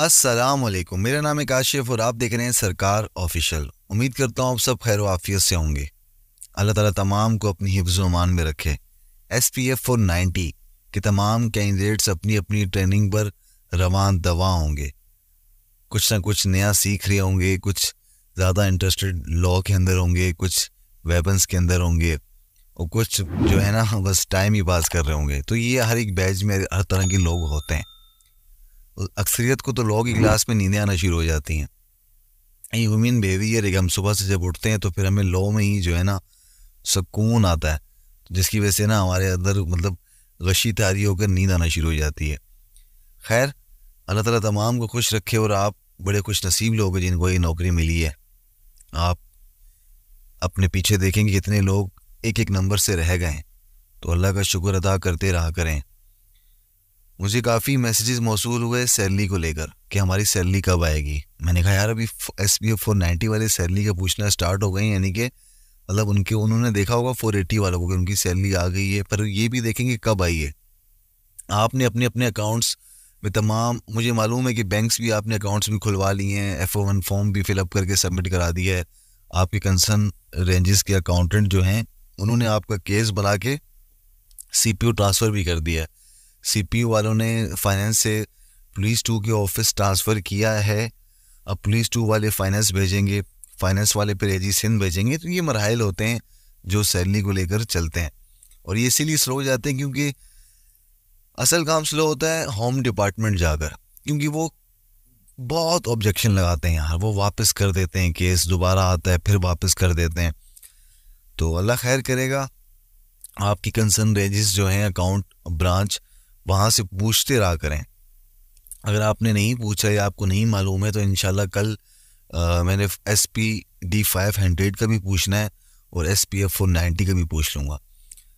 अस्सलाम वालेकुम मेरा नाम है काशिफ और आप देख रहे हैं सरकार ऑफिशियल उम्मीद करता हूँ आप सब खैर वाफियत से होंगे अल्लाह ताला तमाम को अपनी हिफ्ज़ अमान में रखे S P F four ninety के तमाम कैंडिडेट्स अपनी अपनी ट्रेनिंग पर रवान दवा होंगे कुछ ना कुछ नया सीख रहे होंगे कुछ ज़्यादा इंटरेस्टेड लॉ के अंदर होंगे कुछ वेपन्स के अंदर होंगे और कुछ जो है ना बस टाइम ही पास कर रहे होंगे तो ये हर एक बैच में हर तरह के लोग होते हैं अक्सरियत को तो लोग की क्लास में नींदें आना शुरू हो जाती हैं ये ह्यूमन बिहेवियर एक हम सुबह से जब उठते हैं तो फिर हमें लो में ही जो है ना सुकून आता है जिसकी वजह से ना हमारे अंदर मतलब गशी तारी होकर नींद आना शुरू हो जाती है खैर अल्लाह ताला तमाम को खुश रखे और आप बड़े खुश नसीब लोग हैं जिनको ये नौकरी मिली है आप अपने पीछे देखेंगे कितने लोग एक एक नंबर से रह गए तो अल्लाह का शुक्र अदा करते रहा करें मुझे काफ़ी मैसेजेस मौसू हुए सैलरी को लेकर कि हमारी सैलरी कब आएगी मैंने कहा यार अभी एस बी फोर नाइन्टी वाले सैलरी का पूछना स्टार्ट हो गई यानी कि मतलब उनके उन्होंने देखा होगा फोर एट्टी वालों को कि उनकी सैलरी आ गई है पर ये भी देखेंगे कब आई है आपने अपने अपने अकाउंट्स में तमाम मुझे मालूम है कि बैंक्स भी आपने अकाउंट्स भी खुलवा लिए हैं एफ ओ वन फॉर्म भी फिलअप करके सबमिट करा दिया है आपके कंसर्न रेंजेस के अकाउंटेंट जो हैं उन्होंने आपका केस बना के सी पी ओ ट्रांसफ़र भी कर दिया है सीपीयू वालों ने फाइनेंस से पुलिस टू के ऑफिस ट्रांसफ़र किया है अब पुलिस टू वाले फाइनेंस भेजेंगे फाइनेंस वाले फिर एजी सिंध भेजेंगे तो ये मरहल होते हैं जो सैलरी को लेकर चलते हैं और ये इसीलिए स्लो हो जाते हैं क्योंकि असल काम स्लो होता है होम डिपार्टमेंट जाकर क्योंकि वो बहुत ऑब्जेक्शन लगाते हैं यार वो वापस कर देते हैं केस दोबारा आता है फिर वापस कर देते हैं तो अल्लाह खैर करेगा आपकी कंसर्न रेजिस जो हैं अकाउंट ब्रांच वहाँ से पूछते रहा करें अगर आपने नहीं पूछा या आपको नहीं मालूम है तो इन कल आ, मैंने S P D five hundred का भी पूछना है और S P F four ninety का भी पूछ लूँगा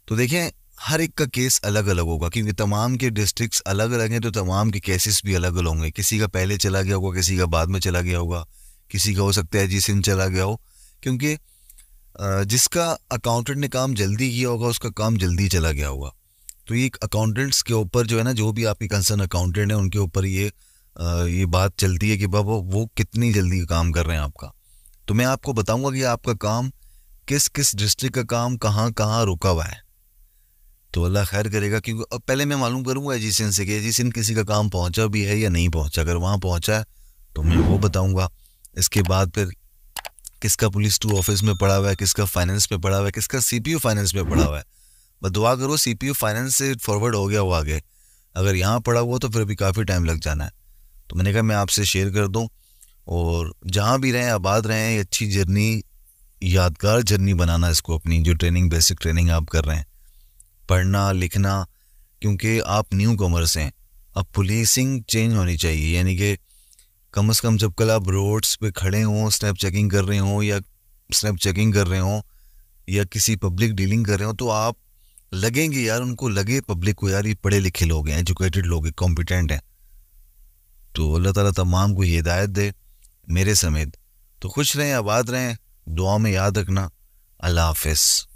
तो देखें हर एक का केस अलग अलग होगा क्योंकि तमाम के डिस्ट्रिक्स अलग अलग हैं तो तमाम के केसेस भी अलग अलग होंगे किसी का पहले चला गया होगा किसी का बाद में चला गया होगा किसी का हो सकता है जी सिम चला गया हो क्योंकि जिसका अकाउंटेंट ने काम जल्दी किया होगा उसका काम जल्दी चला गया होगा तो ये अकाउंटेंट्स के ऊपर जो है ना जो भी आपकी कंसर्न अकाउंटेंट है उनके ऊपर ये आ, ये बात चलती है कि बाबा वो कितनी जल्दी काम कर रहे हैं आपका तो मैं आपको बताऊंगा कि आपका काम किस किस डिस्ट्रिक्ट का काम कहाँ कहाँ रुका हुआ है तो अल्लाह खैर करेगा क्योंकि अब पहले मैं मालूम करूँगा एजिसन से कि एजिसन किसी का काम पहुँचा भी है या नहीं पहुँचा अगर वहाँ पहुँचा है तो मैं वो बताऊँगा इसके बाद फिर किसका पुलिस टू ऑफिस में पड़ा हुआ है किसका फाइनेंस में पड़ा हुआ है किसका सीपीयू फाइनेंस में पड़ा हुआ है बस दुआ करो सी पी यू फाइनेंस से फॉरवर्ड हो गया वो आगे अगर यहाँ पड़ा हुआ तो फिर अभी काफ़ी टाइम लग जाना है तो मैंने कहा मैं आपसे शेयर कर दूँ और जहाँ भी रहें आबाद रहें अच्छी जर्नी यादगार जर्नी बनाना इसको अपनी जो ट्रेनिंग बेसिक ट्रेनिंग आप कर रहे हैं पढ़ना लिखना क्योंकि आप न्यू कॉमर्स हैं अब पुलिसिंग चेंज होनी चाहिए यानी कि कम अज़ कम जब कल आप रोड्स पे खड़े हों स्नैप चेकिंग कर रहे हों या स्नैप चेकिंग कर रहे हों या किसी पब्लिक डीलिंग कर रहे हों तो आप लगेंगे यार उनको लगे पब्लिक को यार ये पढ़े लिखे लोग हैं एजुकेटेड लोग हैं कॉम्पिटेंट हैं तो अल्लाह ताला तमाम को हिदायत दे मेरे समेत तो खुश रहें आबाद रहें दुआ में याद रखना अल्लाह हाफिज़